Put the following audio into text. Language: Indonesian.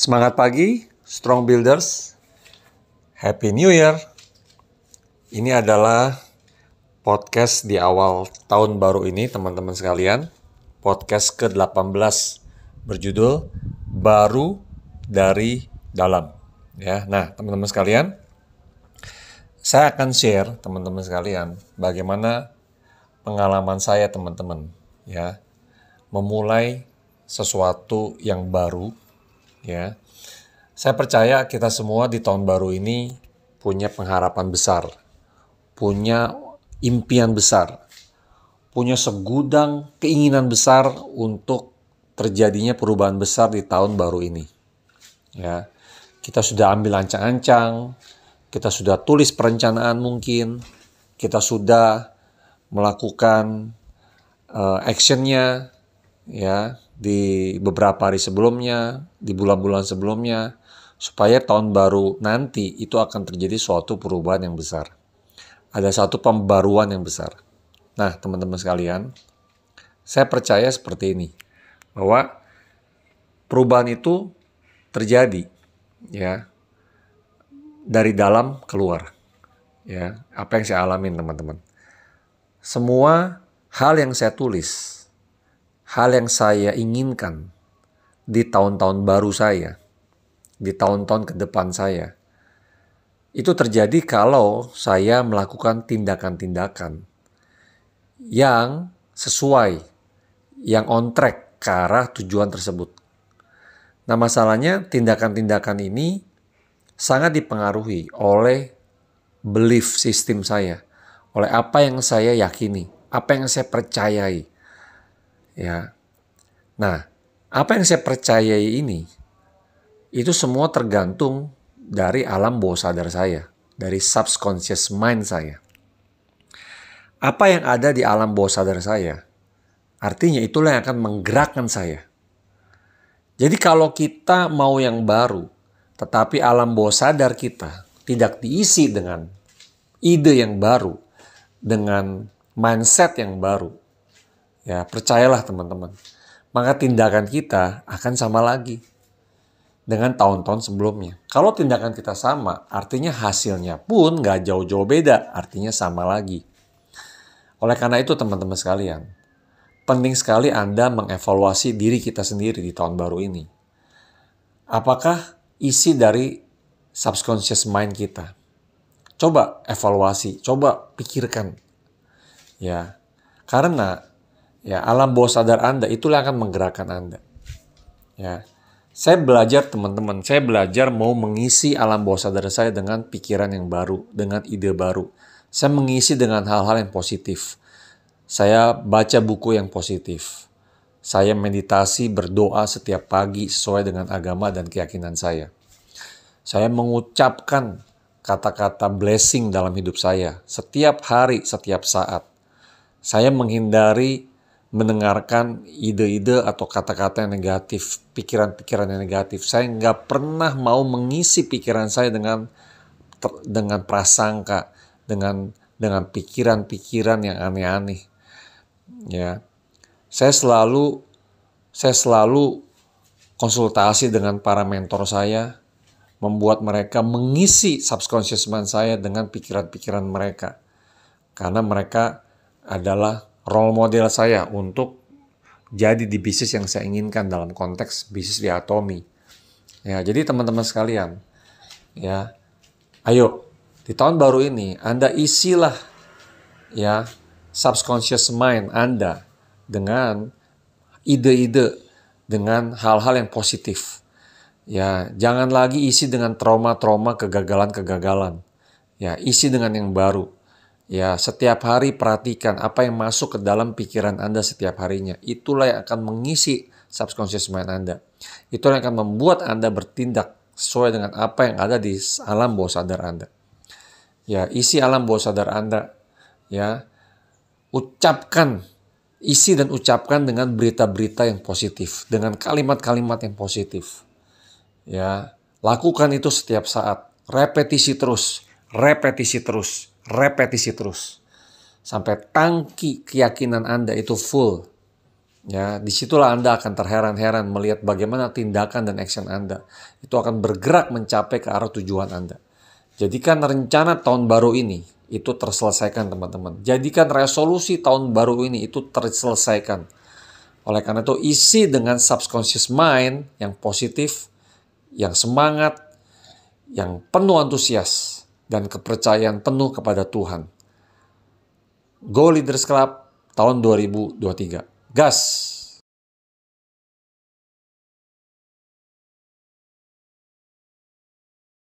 Semangat pagi, strong builders. Happy New Year. Ini adalah podcast di awal tahun baru ini, teman-teman sekalian. Podcast ke-18 berjudul Baru dari Dalam. Ya, nah, teman-teman sekalian, saya akan share teman-teman sekalian bagaimana pengalaman saya teman-teman ya memulai sesuatu yang baru ya. Saya percaya kita semua di tahun baru ini punya pengharapan besar, punya impian besar, punya segudang keinginan besar untuk terjadinya perubahan besar di tahun baru ini. Ya. Kita sudah ambil ancang-ancang, kita sudah tulis perencanaan mungkin, kita sudah melakukan uh, actionnya, ya di beberapa hari sebelumnya, di bulan-bulan sebelumnya, supaya tahun baru nanti itu akan terjadi suatu perubahan yang besar. Ada satu pembaruan yang besar. Nah, teman-teman sekalian, saya percaya seperti ini bahwa perubahan itu terjadi ya dari dalam keluar. Ya, apa yang saya alamin teman-teman. Semua hal yang saya tulis hal yang saya inginkan di tahun-tahun baru saya, di tahun-tahun ke depan saya. Itu terjadi kalau saya melakukan tindakan-tindakan yang sesuai, yang on track ke arah tujuan tersebut. Nah, masalahnya tindakan-tindakan ini sangat dipengaruhi oleh belief system saya, oleh apa yang saya yakini, apa yang saya percayai. Ya. Nah, apa yang saya percayai ini itu semua tergantung dari alam bawah sadar saya, dari subconscious mind saya. Apa yang ada di alam bawah sadar saya, artinya itulah yang akan menggerakkan saya. Jadi kalau kita mau yang baru, tetapi alam bawah sadar kita tidak diisi dengan ide yang baru, dengan mindset yang baru, Ya, percayalah teman-teman. Maka tindakan kita akan sama lagi dengan tahun-tahun sebelumnya. Kalau tindakan kita sama, artinya hasilnya pun nggak jauh-jauh beda, artinya sama lagi. Oleh karena itu teman-teman sekalian, penting sekali Anda mengevaluasi diri kita sendiri di tahun baru ini. Apakah isi dari subconscious mind kita? Coba evaluasi, coba pikirkan. Ya. Karena Ya, alam bawah sadar Anda itulah yang akan menggerakkan Anda. Ya. Saya belajar teman-teman, saya belajar mau mengisi alam bawah sadar saya dengan pikiran yang baru, dengan ide baru. Saya mengisi dengan hal-hal yang positif. Saya baca buku yang positif. Saya meditasi, berdoa setiap pagi sesuai dengan agama dan keyakinan saya. Saya mengucapkan kata-kata blessing dalam hidup saya setiap hari, setiap saat. Saya menghindari mendengarkan ide-ide atau kata-kata yang negatif, pikiran-pikiran yang negatif. Saya nggak pernah mau mengisi pikiran saya dengan dengan prasangka, dengan dengan pikiran-pikiran yang aneh-aneh. Ya, saya selalu saya selalu konsultasi dengan para mentor saya, membuat mereka mengisi subconscious mind saya dengan pikiran-pikiran mereka, karena mereka adalah role model saya untuk jadi di bisnis yang saya inginkan dalam konteks bisnis di Atomi. Ya, jadi teman-teman sekalian, ya, ayo di tahun baru ini Anda isilah ya subconscious mind Anda dengan ide-ide dengan hal-hal yang positif. Ya, jangan lagi isi dengan trauma-trauma, kegagalan-kegagalan. Ya, isi dengan yang baru. Ya, setiap hari perhatikan apa yang masuk ke dalam pikiran Anda setiap harinya. Itulah yang akan mengisi subconscious mind Anda. Itulah yang akan membuat Anda bertindak sesuai dengan apa yang ada di alam bawah sadar Anda. Ya, isi alam bawah sadar Anda. Ya, ucapkan isi dan ucapkan dengan berita-berita yang positif, dengan kalimat-kalimat yang positif. Ya, lakukan itu setiap saat, repetisi terus, repetisi terus repetisi terus sampai tangki keyakinan Anda itu full. Ya, disitulah Anda akan terheran-heran melihat bagaimana tindakan dan action Anda itu akan bergerak mencapai ke arah tujuan Anda. Jadikan rencana tahun baru ini itu terselesaikan teman-teman. Jadikan resolusi tahun baru ini itu terselesaikan. Oleh karena itu isi dengan subconscious mind yang positif, yang semangat, yang penuh antusias dan kepercayaan penuh kepada Tuhan. Go Leaders Club tahun 2023. Gas!